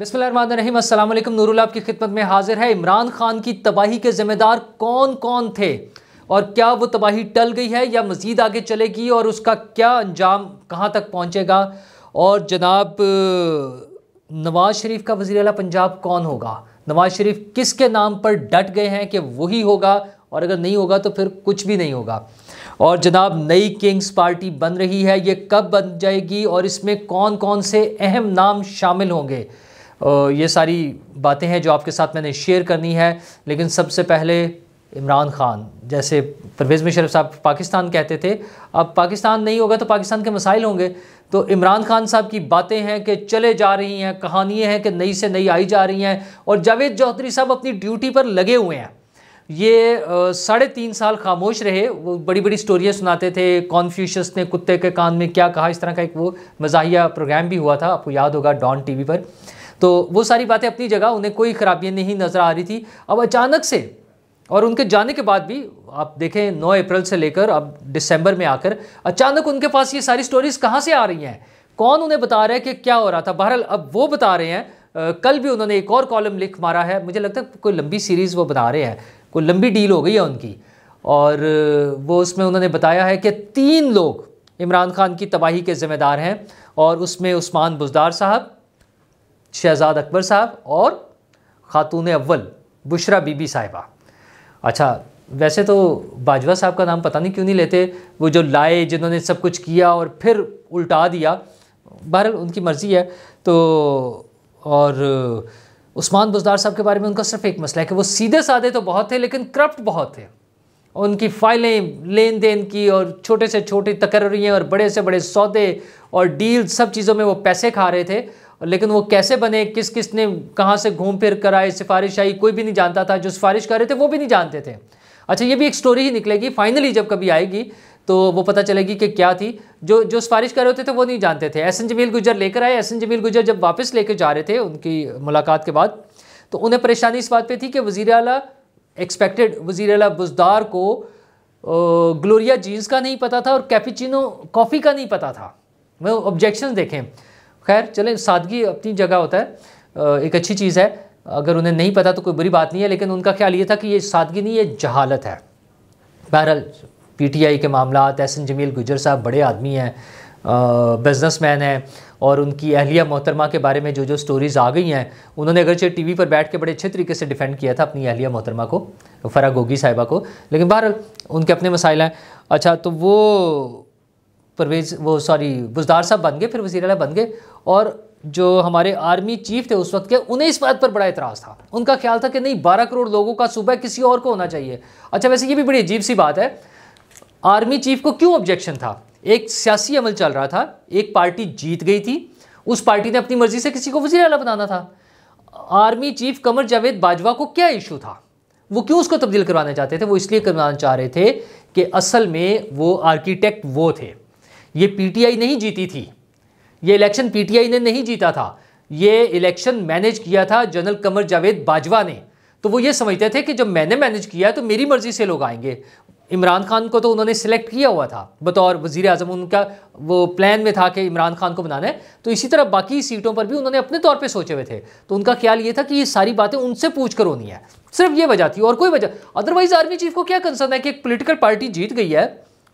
बिस्मिल्लाम नूरुल की खिदमत में हाजिर है इमरान खान की तबाही के ज़िम्मेदार कौन कौन थे और क्या वो तबाही टल गई है या मज़ीद आगे चलेगी और उसका क्या अंजाम कहाँ तक पहुँचेगा और जनाब नवाज शरीफ का वज़ी अला पंजाब कौन होगा नवाज शरीफ किसके नाम पर डट गए हैं कि वही होगा और अगर नहीं होगा तो फिर कुछ भी नहीं होगा और जनाब नई किंग्स पार्टी बन रही है ये कब बन जाएगी और इसमें कौन कौन से अहम नाम शामिल होंगे ये सारी बातें हैं जो आपके साथ मैंने शेयर करनी है लेकिन सबसे पहले इमरान खान जैसे परवेज़ मुशरफ साहब पाकिस्तान कहते थे अब पाकिस्तान नहीं होगा तो पाकिस्तान के मसाइल होंगे तो इमरान खान साहब की बातें हैं कि चले जा रही हैं कहानियाँ हैं कि नई से नई आई जा रही हैं और जावेद चौधरी साहब अपनी ड्यूटी पर लगे हुए हैं ये साढ़े तीन साल खामोश रहे वो बड़ी बड़ी स्टोरियाँ सुनाते थे कॉन्फ्यूशस ने कुत्ते के कान में क्या कहा इस तरह का एक वो मजाहिया प्रोग्राम भी हुआ था आपको याद होगा डॉन टी पर तो वो सारी बातें अपनी जगह उन्हें कोई खराबियाँ नहीं नज़र आ रही थी अब अचानक से और उनके जाने के बाद भी आप देखें 9 अप्रैल से लेकर अब दिसंबर में आकर अचानक उनके पास ये सारी स्टोरीज़ कहाँ से आ रही हैं कौन उन्हें बता रहा है कि क्या हो रहा था बहरहाल अब वो बता रहे हैं कल भी उन्होंने एक और कॉलम लिख मारा है मुझे लगता है कोई लंबी सीरीज़ वो बता रहे हैं कोई लंबी डील हो गई है उनकी और वो उसमें उन्होंने बताया है कि तीन लोग इमरान खान की तबाही के ज़िम्मेदार हैं और उसमें उस्मान बुजदार साहब शहजाद अकबर साहब और ख़ातून अव्वल बुशरा बीबी साहिबा अच्छा वैसे तो बाजवा साहब का नाम पता नहीं क्यों नहीं लेते वो जो लाए जिन्होंने सब कुछ किया और फिर उल्टा दिया बहर उनकी मर्ज़ी है तो और उस्मान बुजदार साहब के बारे में उनका सिर्फ एक मसला है कि वो सीधे साधे तो बहुत थे लेकिन करप्ट बहुत थे उनकी फाइलें लेन देन की और छोटे से छोटे तकर्रियाँ और बड़े से बड़े सौदे और डील सब चीज़ों में वो पैसे खा रहे थे लेकिन वो कैसे बने किस किस ने कहाँ से घूम फिर कर आए सिफारिश आई कोई भी नहीं जानता था जो सिफारिश कर रहे थे वो भी नहीं जानते थे अच्छा ये भी एक स्टोरी ही निकलेगी फाइनली जब कभी आएगी तो वो पता चलेगी कि क्या थी जो जो सिफारिश कर रहे होते थे वो नहीं जानते थे एस एन जमील गुजर लेकर आए एस एन जमील गुजर जब वापस लेकर जा रहे थे उनकी मुलाकात के बाद तो उन्हें परेशानी इस बात पर थी कि वज़ी अला एक्सपेक्टेड वज़ी अला बुजदार को ग्लोरिया जीन्स का नहीं पता था और कैपीचिनो कॉफ़ी का नहीं पता था मैं ऑब्जेक्शन देखें खैर चले सादगी अपनी जगह होता है एक अच्छी चीज़ है अगर उन्हें नहीं पता तो कोई बुरी बात नहीं है लेकिन उनका ख्याल ये था कि ये सादगी नहीं ये जहालत है बहरहाल पीटीआई के मामला तहसन जमील गुजर साहब बड़े आदमी हैं बिजनेसमैन हैं और उनकी अहलिया मोहतरमा के बारे में जो जो स्टोरीज़ आ गई हैं उन्होंने अगरचे टीवी पर बैठ के बड़े अच्छे तरीके से डिफेंड किया था अपनी अहलिया मोहतरमा को फरा गोगी साहिबा को लेकिन बहरहाल उनके अपने मसाइल हैं अच्छा तो वो परवेज वो सॉरी बुजदार साहब बन गए फिर वजी अला बन गए और जो हमारे आर्मी चीफ थे उस वक्त के उन्हें इस बात पर बड़ा इतराज़ था उनका ख्याल था कि नहीं बारह करोड़ लोगों का सूबा किसी और को होना चाहिए अच्छा वैसे ये भी बड़ी अजीब सी बात है आर्मी चीफ को क्यों ऑब्जेक्शन था एक सियासी अमल चल रहा था एक पार्टी जीत गई थी उस पार्टी ने अपनी मर्जी से किसी को वजी अला बनाना था आर्मी चीफ कमर जावेद बाजवा को क्या इशू था वो क्यों उसको तब्दील करवाना चाहते थे वो इसलिए करवाना चाह रहे थे कि असल में वो आर्किटेक्ट वो थे ये पीटीआई नहीं जीती थी ये इलेक्शन पीटीआई ने नहीं जीता था ये इलेक्शन मैनेज किया था जनरल कमर जावेद बाजवा ने तो वो ये समझते थे कि जब मैंने मैनेज किया तो मेरी मर्ज़ी से लोग आएंगे इमरान खान को तो उन्होंने सिलेक्ट किया हुआ था बतौर वजीर अजम उनका वो प्लान में था कि इमरान खान को बनाना है तो इसी तरह बाकी सीटों पर भी उन्होंने अपने तौर पे सोचे हुए थे तो उनका ख्याल ये था कि ये सारी बातें उनसे पूछ कर होनी है सिर्फ ये वजह थी और कोई वजह अदरवाइज आर्मी चीफ को क्या कंसर्न है कि एक पोलिटिकल पार्टी जीत गई है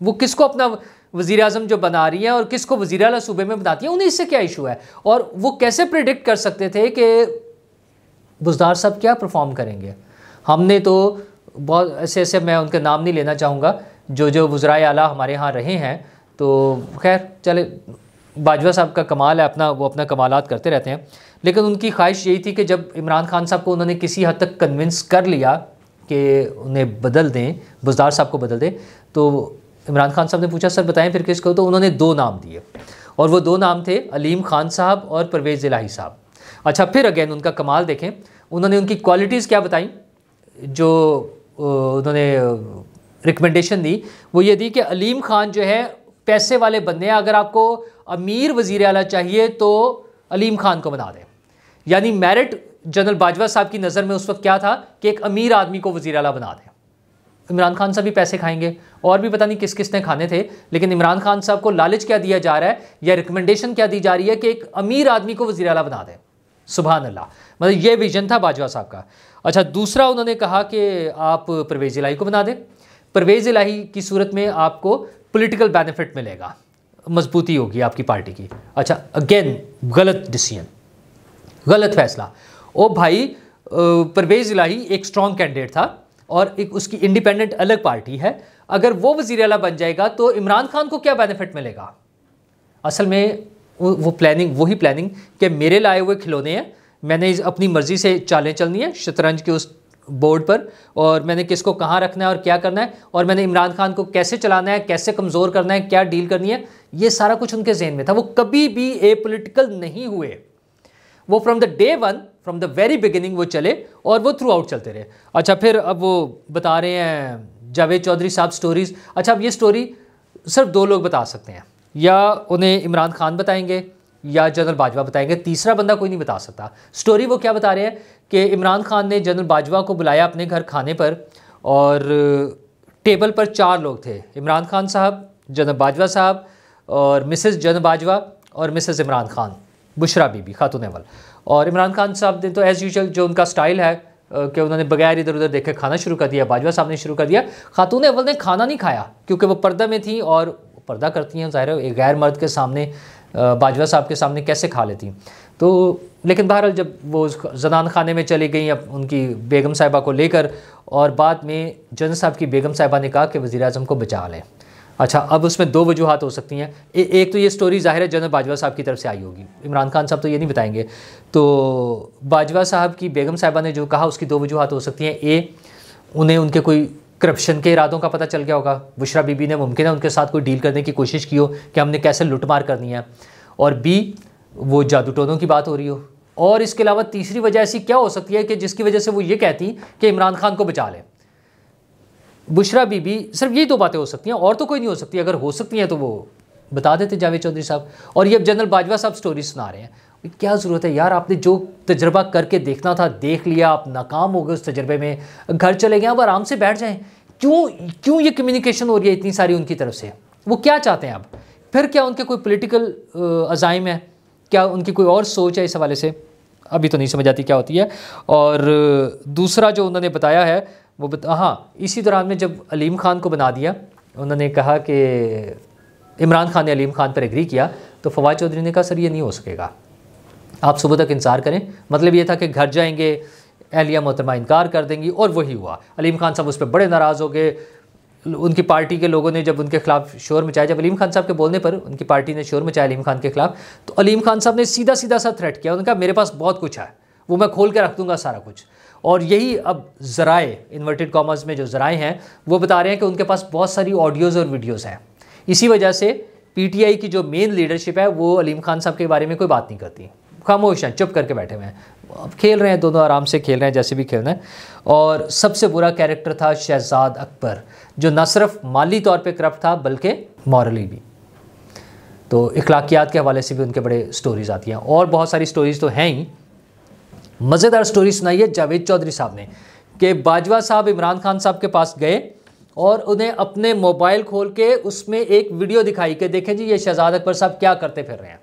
वो किसको अपना वज़ी अजम जो बना रही हैं और किस को वज़ी अला सूबे में बनाती हैं उन्हें इससे क्या इशू है और वो कैसे प्रिडिक्ट कर सकते थे कि बुजदार साहब क्या परफॉर्म करेंगे हमने तो बहुत ऐसे ऐसे मैं उनका नाम नहीं लेना चाहूँगा जो जो वज़रा अला हमारे यहाँ रहे हैं तो खैर चले बाजवा साहब का कमाल है अपना वो अपना कमाल करते रहते हैं लेकिन उनकी ख्वाहिश यही थी कि जब इमरान खान साहब को उन्होंने किसी हद तक कन्विंस कर लिया कि उन्हें बदल दें बुजदार साहब को बदल दें तो इमरान खान साहब ने पूछा सर बताएं फिर किसको तो उन्होंने दो नाम दिए और वो दो नाम थे अलीम खान साहब और परवेज़ इलाही साहब अच्छा फिर अगेन उनका कमाल देखें उन्होंने उनकी क्वालिटीज़ क्या बताई जो उन्होंने रिकमेंडेशन दी वो ये दी कि अलीम खान जो है पैसे वाले बंदे हैं अगर आपको अमीर वज़ी अला चाहिए तो अलीम खान को बना दें यानी मेरिट जनरल बाजवा साहब की नज़र में उस वक्त क्या था कि एक अमीर आदमी को वज़ी अला बना दें इमरान खान साहब भी पैसे खाएंगे और भी पता नहीं किस किसने खाने थे लेकिन इमरान खान साहब को लालच क्या दिया जा रहा है या रिकमेंडेशन क्या दी जा रही है कि एक अमीर आदमी को वजी अला बना दें सुबह अल्लाह मतलब ये विजन था बाजवा साहब का अच्छा दूसरा उन्होंने कहा कि आप परवेज़ इलाही को बना दें परवेज़ इलाही की सूरत में आपको पोलिटिकल बेनिफिट मिलेगा मजबूती होगी आपकी पार्टी की अच्छा अगेन गलत डिसीजन गलत फैसला ओ भाई परवेज़ इलाही एक स्ट्रॉन्ग कैंडिडेट था और एक उसकी इंडिपेंडेंट अलग पार्टी है अगर वो वजीर अला बन जाएगा तो इमरान खान को क्या बेनिफिट मिलेगा असल में वो प्लानिंग वही प्लानिंग कि मेरे लाए हुए खिलौने हैं मैंने अपनी मर्ज़ी से चालें चलनी है शतरंज के उस बोर्ड पर और मैंने किसको कहाँ रखना है और क्या करना है और मैंने इमरान खान को कैसे चलाना है कैसे कमज़ोर करना है क्या डील करनी है ये सारा कुछ उनके जहन में था वो कभी भी ए पोलिटिकल नहीं हुए वो from the day one from the very beginning वो चले और वो थ्रू आउट चलते रहे अच्छा फिर अब वो बता रहे हैं जावेद चौधरी साहब स्टोरीज़ अच्छा अब ये स्टोरी सिर्फ दो लोग बता सकते हैं या उन्हें इमरान खान बताएंगे या जनरल बाजवा बताएंगे तीसरा बंदा कोई नहीं बता सकता स्टोरी वो क्या बता रहे हैं कि इमरान खान ने जनरल बाजवा को बुलाया अपने घर खाने पर और टेबल पर चार लोग थे इमरान खान साहब जनरल बाजवा साहब और मिसेस जनरल बाजवा और मिसेस इमरान खान बुशरा बीबी खातून अवल और इमरान खान साहब ने तो एज़ यूजल जो उनका स्टाइल है कि उन्होंने बगैर इधर उधर देखे खाना शुरू कर दिया बाजवा साहब ने शुरू कर दिया खातून अवल ने खाना नहीं खाया क्योंकि वो पर्दा में थी और पर्दा करती हैं ज़ाहिर एक गैर मर्द के सामने बाजवा साहब के सामने कैसे खा लेती तो लेकिन बहरहाल जब वो जनान खाने में चली गई अब उनकी बेगम साहिबा को लेकर और बाद में जन साहब की बेगम साहिबा ने कहा कि वज़ी अजम को बचा लें अच्छा अब उसमें दो वजूहत हो सकती हैं एक तो ये स्टोरी ज़ाहिर है जनरल बाजवा साहब की तरफ से आई होगी इमरान खान साहब तो ये नहीं बताएंगे तो बाजवा साहब की बेगम साहिबा ने जो कहा उसकी दो वजूहत हो सकती हैं ए उन्हें उनके कोई करप्शन के इरादों का पता चल गया होगा बुशरा बीबी ने मुमकिन है उनके साथ कोई डील करने की कोशिश की हो कि हमने कैसे लुटमार करनी है और बी वो जादू टोनों की बात हो रही हो और इसके अलावा तीसरी वजह ऐसी क्या हो सकती है कि जिसकी वजह से वो ये कहती कि इमरान खान को बचा लें बुशरा बीबी सिर्फ यही दो बातें हो सकती हैं और तो कोई नहीं हो सकती अगर हो सकती हैं तो वो बता देते जावेद चौधरी साहब और ये अब जनरल बाजवा साहब स्टोरी सुना रहे हैं क्या ज़रूरत है यार आपने जो तजर्बा करके देखना था देख लिया आप नाकाम हो गए उस तजर्बे में घर चले गए अब आराम से बैठ जाएं क्यों क्यों ये कम्युनिकेशन हो रही है इतनी सारी उनकी तरफ से वो क्या चाहते हैं अब फिर क्या उनके कोई पोलिटिकल अज़ाइम है क्या उनकी कोई और सोच है इस हवाले से अभी तो नहीं समझ आती क्या होती है और दूसरा जो उन्होंने बताया है वो बता हाँ इसी दौरान में जब अलीम खान को बना दिया उन्होंने कहा कि इमरान खान ने अलीम खान पर एग्री किया तो फवाद चौधरी ने कहा सर ये नहीं हो सकेगा आप सुबह तक इंतज़ार करें मतलब ये था कि घर जाएंगे एहलिया मोहतरमा इनकार कर देंगी और वही हुआ अलीम खान साहब उस पर बड़े नाराज़ हो गए उनकी पार्टी के लोगों ने जब उनके खिलाफ शोर मचाया जब अलीम खान साहब के बोलने पर उनकी पार्टी ने शोर मचाया अलीम खान के खिलाफ तो अलीम खान साहब ने सीधा सीधा सा थ्रेट किया उनका मेरे पास बहुत कुछ है वो मैं खोल के रख दूंगा सारा कुछ और यही अब ज़राए इन्वर्टेड कॉमर्स में जो ज़राए हैं वो बता रहे हैं कि उनके पास बहुत सारी ऑडियोज़ और वीडियोज़ हैं इसी वजह से पीटीआई की जो मेन लीडरशिप है वो अलीम खान साहब के बारे में कोई बात नहीं करती खामोश हैं चुप करके बैठे हुए हैं अब खेल रहे हैं दोनों आराम से खेल रहे हैं जैसे भी खेलना है और सबसे बुरा कैरेक्टर था शहजाद अकबर जो न सिर्फ माली तौर पर करप्ट था बल्कि मॉरली भी तो इखलाकियात के हवाले से भी उनके बड़े स्टोरीज़ आती हैं और बहुत सारी स्टोरीज़ तो हैं ही मज़ेदार स्टोरी सुनाई है जावेद चौधरी साहब ने कि बाजवा साहब इमरान खान साहब के पास गए और उन्हें अपने मोबाइल खोल के उसमें एक वीडियो दिखाई कि देखें जी ये शहजाद अकबर साहब क्या करते फिर रहे हैं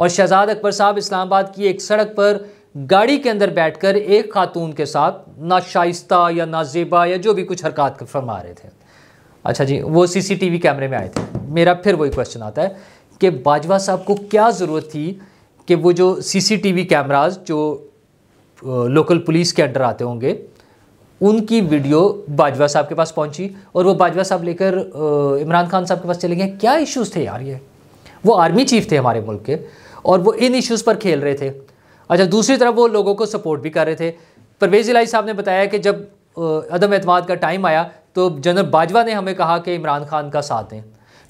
और शहजाद अकबर साहब इस्लामाबाद की एक सड़क पर गाड़ी के अंदर बैठकर एक खातून के साथ ना शाइस्ता या ना जेबा या जो भी कुछ हरकत फरमा रहे थे अच्छा जी वो सीसीटीवी कैमरे में आए थे मेरा फिर वही क्वेश्चन आता है कि बाजवा साहब को क्या ज़रूरत थी कि वो जो सीसीटीवी कैमराज जो लोकल पुलिस के अंडर आते होंगे उनकी वीडियो बाजवा साहब के पास पहुंची और वो बाजवा साहब लेकर इमरान खान साहब के पास चले गए क्या इश्यूज़ थे यार ये वो आर्मी चीफ थे हमारे मुल्क के और वो इन इश्यूज़ पर खेल रहे थे अच्छा दूसरी तरफ वो लोगों को सपोर्ट भी कर रहे थे परवेज़ इलाही साहब ने बताया कि जब अदम अतमाद का टाइम आया तो जनरल बाजवा ने हमें कहा कि इमरान खान का साथ दें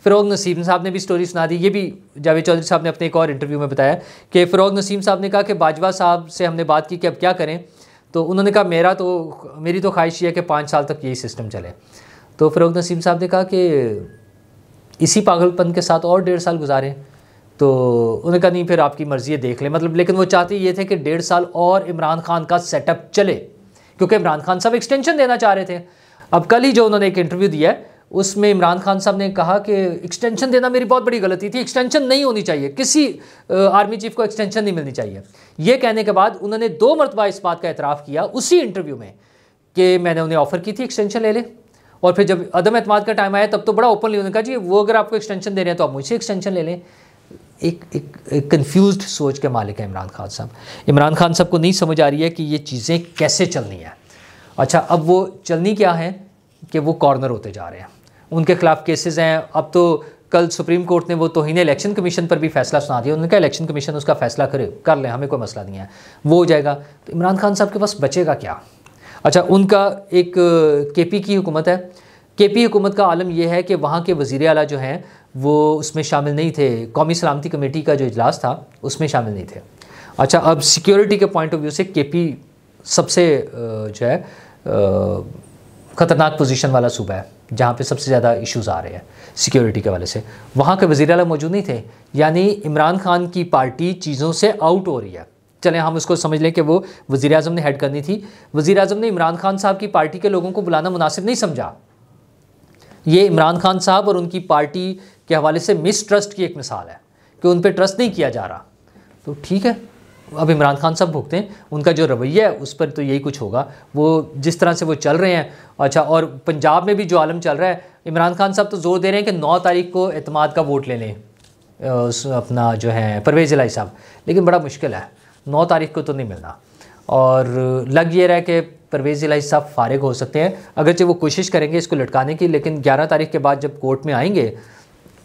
फ़िरोग नसीम साहब ने भी स्टोरी सुना दी ये भी जावेद चौधरी साहब ने अपने एक और इंटरव्यू में बताया कि फ़िरोग नसीम साहब ने कहा कि बाजवा साहब से हमने बात की कि अब क्या करें तो उन्होंने कहा मेरा तो मेरी तो ख्वाहिश ये है कि पाँच साल तक यही सिस्टम चले तो फ़िरोग नसीम साहब ने कहा कि इसी पागलपन के साथ और डेढ़ साल गुजारें तो उन्होंने कहा नहीं फिर आपकी मर्ज़ी है देख लें मतलब लेकिन वो चाहते ये थे कि डेढ़ साल और इमरान खान का सेटअप चले क्योंकि इमरान खान साहब एक्सटेंशन देना चाह रहे थे अब कल ही जो उन्होंने एक इंटरव्यू दिया है उसमें इमरान खान साहब ने कहा कि एक्सटेंशन देना मेरी बहुत बड़ी गलती थी एक्सटेंशन नहीं होनी चाहिए किसी आर्मी चीफ को एक्सटेंशन नहीं मिलनी चाहिए ये कहने के बाद उन्होंने दो मरतबा इस बात का एतराफ़ किया उसी इंटरव्यू में कि मैंने उन्हें ऑफ़र की थी एक्सटेंशन ले ले और फिर जब अदम अतमाद का टाइम आया तब तो बड़ा ओपनली उन्होंने कहा जी वो अगर आपको एक्सटेंशन दे रहे हैं तो आप मुझसे एक्सटेंशन ले लें एक एक कंफ्यूज सोच के मालिक है इमरान खान साहब इमरान खान साहब को नहीं समझ आ रही है कि ये चीज़ें कैसे चलनी हैं अच्छा अब वो चलनी क्या है कि वो कॉर्नर होते जा रहे हैं उनके खिलाफ केसेस हैं अब तो कल सुप्रीम कोर्ट ने वो ही इलेक्शन कमीशन पर भी फैसला सुना दिया उन्होंने कहा इलेक्शन कमीशन उसका फैसला करे कर लें हमें कोई मसला नहीं है वो हो जाएगा तो इमरान खान साहब के पास बचेगा क्या अच्छा उनका एक के पी की हुकूमत है के पी हुकूमत का आलम यह है कि वहाँ के वज़ी अला जो हैं वो उसमें शामिल नहीं थे कौमी सलामती कमेटी का जो इजलास था उसमें शामिल नहीं थे अच्छा अब सिक्योरिटी के पॉइंट ऑफ व्यू से के पी सबसे जो है ख़तरनाक पोजीशन वाला सूबा है जहाँ पे सबसे ज़्यादा इश्यूज़ आ रहे हैं सिक्योरिटी के वाले से वहाँ के वज़ी अल मौजूद नहीं थे यानी इमरान खान की पार्टी चीज़ों से आउट हो रही है चलें हम उसको समझ लें कि वो वज़ी अजम ने हेड करनी थी वज़ी अजम ने इमरान खान साहब की पार्टी के लोगों को बुलाना मुनासिब नहीं समझा ये इमरान खान साहब और उनकी पार्टी के हवाले से मिस ट्रस्ट की एक मिसाल है कि उन पर ट्रस्ट नहीं किया जा रहा तो ठीक है अब इमरान खान सब भुगते हैं उनका जो रवैया है उस पर तो यही कुछ होगा वो जिस तरह से वो चल रहे हैं अच्छा और पंजाब में भी जो आलम चल रहा है इमरान खान साहब तो ज़ोर दे रहे हैं कि नौ तारीख को अतमाद का वोट ले लें अपना जो है परवेज़ लाई साहब लेकिन बड़ा मुश्किल है नौ तारीख को तो नहीं मिलना और लग ये रहा है कि परवेज़ इलाही साहब फारग हो सकते हैं अगरचे वो कोशिश करेंगे इसको लटकाने की लेकिन ग्यारह तारीख के बाद जब कोर्ट में आएंगे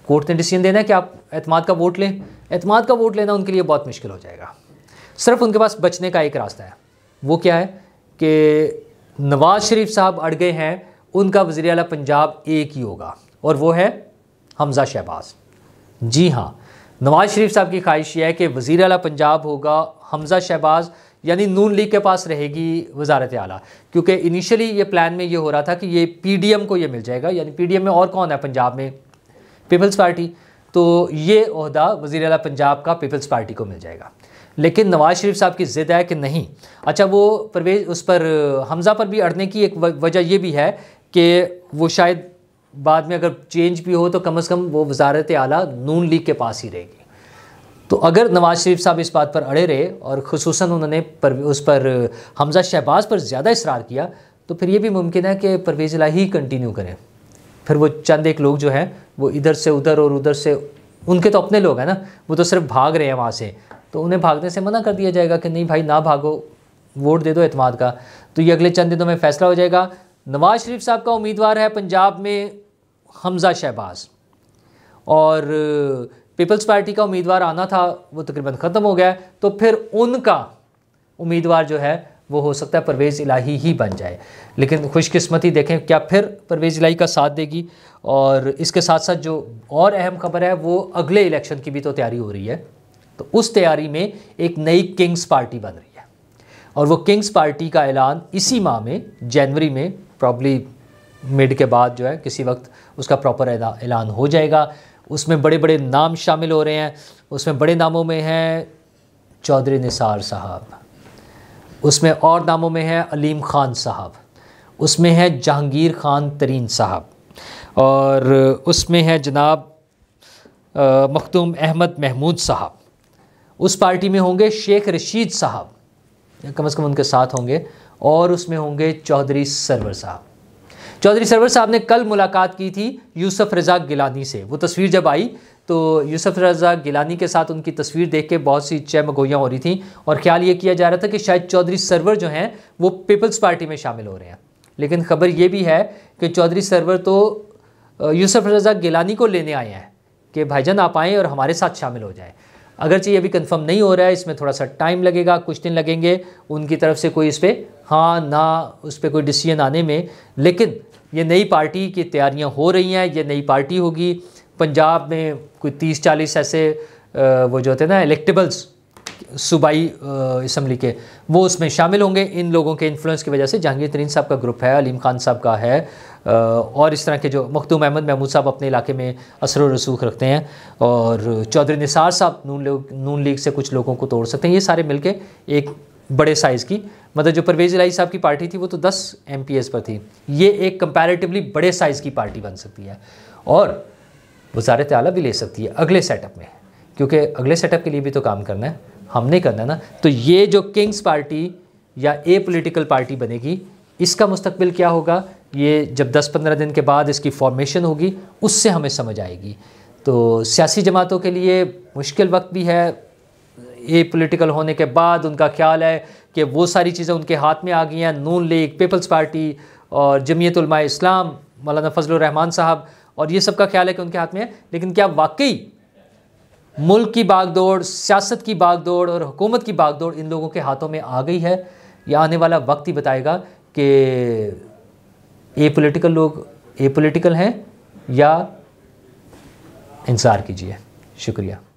कोर्ट ने डिसीजन देना है कि आप एतमाद का वोट लें एतमाद का वोट लेना उनके लिए बहुत मुश्किल हो जाएगा सिर्फ उनके पास बचने का एक रास्ता है वो क्या है कि नवाज शरीफ साहब अड़ गए हैं उनका वजी अला पंजाब एक ही होगा और वो है हमज़ा शहबाज जी हाँ नवाज शरीफ साहब की ख्वाहिश यह है कि वज़ी अला पंजाब होगा हमज़ा शहबाज यानी नून लीग के पास रहेगी वजारत आला क्योंकि इनिशियली ये प्लान में ये हो रहा था कि ये पी डी एम को ये मिल जाएगा यानी पी डी एम में और कौन है पंजाब में पीपल्स पार्टी तो ये अहदा वज़ी अला पंजाब का पीपल्स पार्टी को मिल जाएगा लेकिन नवाज़ शरीफ साहब की ज़िद है कि नहीं अच्छा वो परवेज उस पर हमज़ा पर भी अड़ने की एक वजह यह भी है कि वो शायद बाद में अगर चेंज भी हो तो कम अज़ कम वो वजारत अली नून लीग के पास ही रहेगी तो अगर नवाज़ शरीफ साहब इस बात पर अड़े रहे और खसूस उन्होंने पर, उस पर हमज़ा शहबाज पर ज़्यादा इसरार किया तो फिर ये भी मुमकिन है कि परवेज़ लाही कंटिन्यू करें फिर वो चंद एक लोग जो है वो इधर से उधर और उधर से उनके तो अपने लोग हैं ना वो तो सिर्फ भाग रहे हैं वहाँ से तो उन्हें भागने से मना कर दिया जाएगा कि नहीं भाई ना भागो वोट दे दो अतमाद का तो ये अगले चंद दिनों में फैसला हो जाएगा नवाज शरीफ साहब का उम्मीदवार है पंजाब में हमज़ा शहबाज और पीपल्स पार्टी का उम्मीदवार आना था वो तकरीबन ख़त्म हो गया तो फिर उनका उम्मीदवार जो है वो हो सकता है परवेज़ इलाही ही बन जाए लेकिन खुशकस्मती देखें क्या फिर परवेज़ इलाही का साथ देगी और इसके साथ साथ जो और अहम खबर है वो अगले इलेक्शन की भी तो तैयारी हो रही है तो उस तैयारी में एक नई किंग्स पार्टी बन रही है और वो किंग्स पार्टी का ऐलान इसी माह में जनवरी में प्रॉब्ली मिड के बाद जो है किसी वक्त उसका प्रॉपर ऐलान हो जाएगा उसमें बड़े बड़े नाम शामिल हो रहे हैं उसमें बड़े नामों में हैं चौधरी निसार साहब उसमें और नामों में है अलीम ख़ान साहब उसमें है जहांगीर ख़ान तरीन साहब और उसमें है जनाब मखदूम अहमद महमूद साहब उस पार्टी में होंगे शेख रशीद साहब कम अज़ कम उनके साथ होंगे और उसमें होंगे चौधरी सरवर साहब चौधरी सरवर साहब ने कल मुलाकात की थी यूसुफ रज़ा गिलानी से वो तस्वीर जब आई तो यूसुफ रज़ा गिलानी के साथ उनकी तस्वीर देख के बहुत सी चय मगोयाँ हो रही थी और ख्याल ये किया जा रहा था कि शायद चौधरी सरवर जो हैं वो पीपल्स पार्टी में शामिल हो रहे हैं लेकिन खबर ये भी है कि चौधरी सरवर तो यूसुफ रज़ा गिलानी को लेने आए हैं कि भाईजान आप आएँ और हमारे साथ शामिल हो जाएँ अगरचे ये अभी कंफर्म नहीं हो रहा है इसमें थोड़ा सा टाइम लगेगा कुछ दिन लगेंगे उनकी तरफ से कोई इस पर हाँ ना उस पर कोई डिसीजन आने में लेकिन ये नई पार्टी की तैयारियां हो रही हैं ये नई पार्टी होगी पंजाब में कोई तीस चालीस ऐसे वो जो होते हैं ना इलेक्टेबल्स सूबाई इसम्बली के वो उसमें शामिल होंगे इन लोगों के इन्फ्लुएंस की वजह से जहांगीर तरीन साहब का ग्रुप है अलीम खान साहब का है और इस तरह के जो मखदूम अहमद महमूद साहब अपने इलाके में असर व रसूख रखते हैं और चौधरी निसार साहब नून लोग नून लीग से कुछ लोगों को तोड़ सकते हैं ये सारे मिलके एक बड़े साइज़ की मतलब जो परवेज लाई साहब की पार्टी थी वो तो दस एम पर थी ये एक कंपेरेटिवली बड़े साइज़ की पार्टी बन सकती है और वजारत आला भी ले सकती है अगले सेटअप में क्योंकि अगले सेटअप के लिए भी तो काम करना है हमने करना है ना तो ये जो किंग्स पार्टी या ए पोलिटिकल पार्टी बनेगी इसका मुस्तबिल क्या होगा ये जब 10-15 दिन के बाद इसकी फॉर्मेशन होगी उससे हमें समझ आएगी तो सियासी जमातों के लिए मुश्किल वक्त भी है ए पोलिटिकल होने के बाद उनका ख्याल है कि वो सारी चीज़ें उनके हाथ में आ गई हैं नून लीग पीपल्स पार्टी और जमीयत इस्लाम मौलाना फजल रहमान साहब और ये सब का ख्याल है कि उनके हाथ में है लेकिन क्या वाकई मुल्क की बागदौड़ सियासत की बागदौड़ और हुकूमत की बागदौड़ इन लोगों के हाथों में आ गई है या आने वाला वक्त ही बताएगा कि ए पोलिटिकल लोग ए पोलिटिकल हैं या इंसार कीजिए शुक्रिया